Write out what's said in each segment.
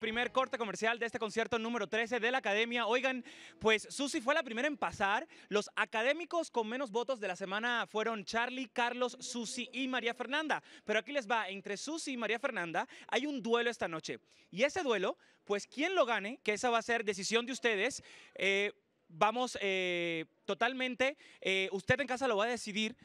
primer corte comercial de este concierto número 13 de la Academia. Oigan, pues Susi fue la primera en pasar. Los académicos con menos votos de la semana fueron Charlie, Carlos, Susi y María Fernanda. Pero aquí les va, entre Susi y María Fernanda hay un duelo esta noche. Y ese duelo, pues quien lo gane, que esa va a ser decisión de ustedes, eh, vamos eh, totalmente, eh, usted en casa lo va a decidir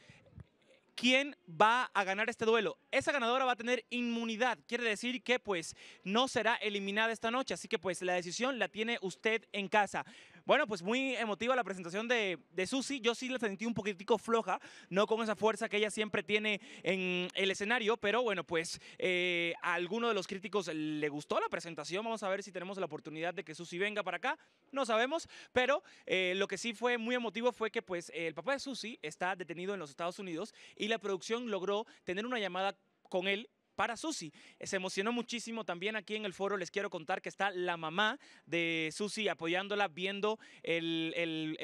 quién va a ganar este duelo. Esa ganadora va a tener inmunidad, quiere decir que pues no será eliminada esta noche, así que pues la decisión la tiene usted en casa. Bueno, pues muy emotiva la presentación de, de Susi. Yo sí la sentí un poquitico floja, no con esa fuerza que ella siempre tiene en el escenario, pero bueno, pues eh, a alguno de los críticos le gustó la presentación. Vamos a ver si tenemos la oportunidad de que Susi venga para acá. No sabemos, pero eh, lo que sí fue muy emotivo fue que pues el papá de Susi está detenido en los Estados Unidos y la producción logró tener una llamada con él para Susi. Se emocionó muchísimo también aquí en el foro, les quiero contar que está la mamá de Susi apoyándola, viendo el,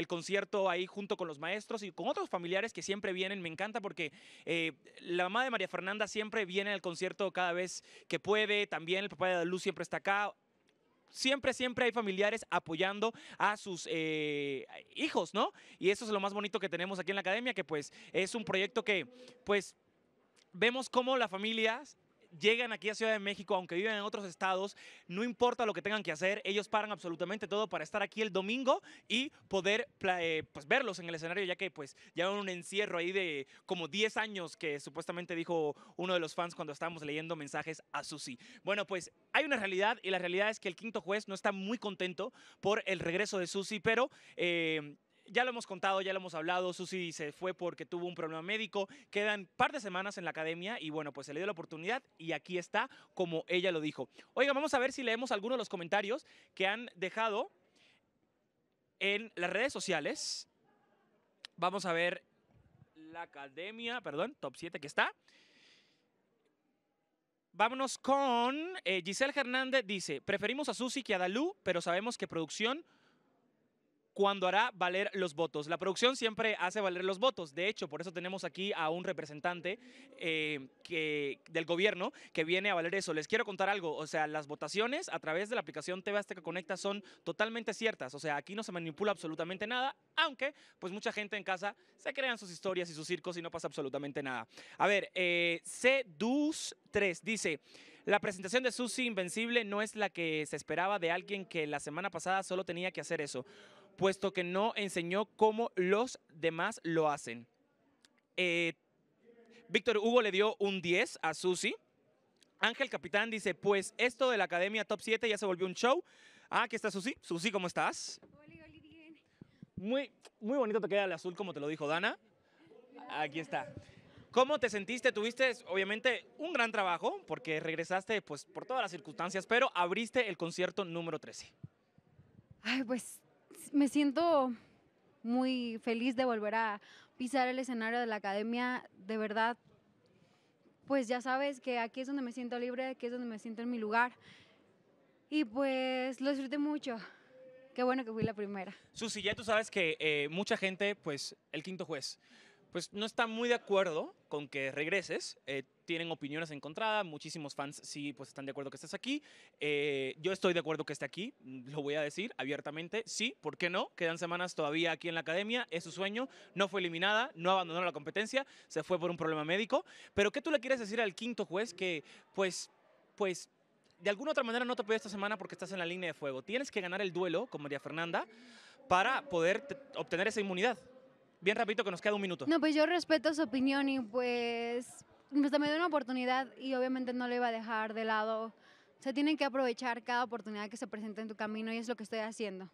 concierto ahí junto con los maestros y con otros familiares que siempre vienen, me encanta porque eh, la mamá de María Fernanda siempre viene al concierto cada vez que puede, también el papá de Luz siempre está acá, siempre, siempre hay familiares apoyando a sus eh, hijos, ¿no? Y eso es lo más bonito que tenemos aquí en la academia, que pues es un proyecto que pues vemos cómo la familia llegan aquí a Ciudad de México, aunque viven en otros estados, no importa lo que tengan que hacer, ellos paran absolutamente todo para estar aquí el domingo y poder eh, pues, verlos en el escenario, ya que pues llevan un encierro ahí de como 10 años que supuestamente dijo uno de los fans cuando estábamos leyendo mensajes a Susi. Bueno, pues hay una realidad y la realidad es que el quinto juez no está muy contento por el regreso de Susi, pero... Eh, ya lo hemos contado, ya lo hemos hablado, Susi se fue porque tuvo un problema médico, quedan par de semanas en la academia y bueno, pues se le dio la oportunidad y aquí está como ella lo dijo. Oiga, vamos a ver si leemos algunos de los comentarios que han dejado en las redes sociales. Vamos a ver la academia, perdón, top 7 que está. Vámonos con eh, Giselle Hernández dice, preferimos a Susi que a Dalú, pero sabemos que producción cuando hará valer los votos. La producción siempre hace valer los votos. De hecho, por eso tenemos aquí a un representante eh, que, del gobierno que viene a valer eso. Les quiero contar algo. O sea, las votaciones a través de la aplicación TV Azteca Conecta son totalmente ciertas. O sea, aquí no se manipula absolutamente nada, aunque pues mucha gente en casa se crean sus historias y sus circos y no pasa absolutamente nada. A ver, eh, 23 dice... La presentación de Susi Invencible no es la que se esperaba de alguien que la semana pasada solo tenía que hacer eso puesto que no enseñó cómo los demás lo hacen. Eh, Víctor Hugo le dio un 10 a Susi. Ángel Capitán dice, pues esto de la Academia Top 7 ya se volvió un show. Ah, aquí está Susi. Susi, ¿cómo estás? Muy, muy bonito te queda el azul, como te lo dijo Dana. Aquí está. ¿Cómo te sentiste? Tuviste, obviamente, un gran trabajo, porque regresaste pues, por todas las circunstancias, pero abriste el concierto número 13. Ay, pues me siento muy feliz de volver a pisar el escenario de la academia. De verdad, pues ya sabes que aquí es donde me siento libre, aquí es donde me siento en mi lugar. Y pues lo disfruté mucho. Qué bueno que fui la primera. Susi, ya tú sabes que eh, mucha gente, pues el quinto juez, pues no está muy de acuerdo con que regreses. Eh, tienen opiniones encontradas, muchísimos fans sí pues están de acuerdo que estés aquí. Eh, yo estoy de acuerdo que esté aquí, lo voy a decir abiertamente, sí, ¿por qué no? Quedan semanas todavía aquí en la academia, es su sueño, no fue eliminada, no abandonó la competencia, se fue por un problema médico. Pero ¿qué tú le quieres decir al quinto juez que pues, pues de alguna otra manera no te pide esta semana porque estás en la línea de fuego? Tienes que ganar el duelo con María Fernanda para poder obtener esa inmunidad bien rapidito que nos queda un minuto. No, pues yo respeto su opinión y pues, pues me dio una oportunidad y obviamente no le iba a dejar de lado. Se tienen que aprovechar cada oportunidad que se presenta en tu camino y es lo que estoy haciendo.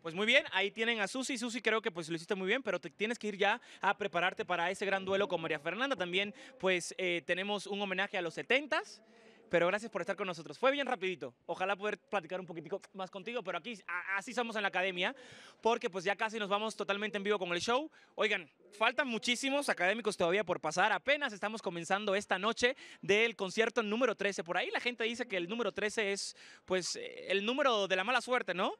Pues muy bien, ahí tienen a Susi. Susi creo que pues lo hiciste muy bien, pero tienes que ir ya a prepararte para ese gran duelo con María Fernanda. También pues eh, tenemos un homenaje a los 70s. Pero gracias por estar con nosotros. Fue bien rapidito. Ojalá poder platicar un poquitico más contigo, pero aquí así somos en la academia, porque pues ya casi nos vamos totalmente en vivo con el show. Oigan, faltan muchísimos académicos todavía por pasar. Apenas estamos comenzando esta noche del concierto número 13. Por ahí la gente dice que el número 13 es pues eh, el número de la mala suerte, ¿no?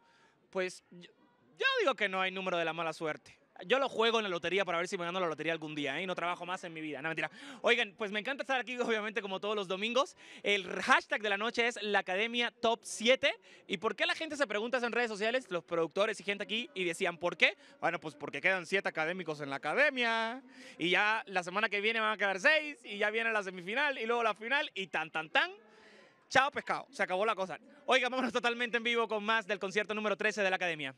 Pues yo digo que no hay número de la mala suerte. Yo lo juego en la lotería para ver si me gano la lotería algún día, ¿eh? no trabajo más en mi vida. No, mentira. Oigan, pues me encanta estar aquí, obviamente, como todos los domingos. El hashtag de la noche es la Academia Top 7. ¿Y por qué la gente se pregunta en redes sociales, los productores y gente aquí, y decían, ¿por qué? Bueno, pues porque quedan 7 académicos en la academia. Y ya la semana que viene van a quedar 6. Y ya viene la semifinal y luego la final. Y tan, tan, tan. Chao pescado, se acabó la cosa. Oigan, vámonos totalmente en vivo con más del concierto número 13 de la Academia.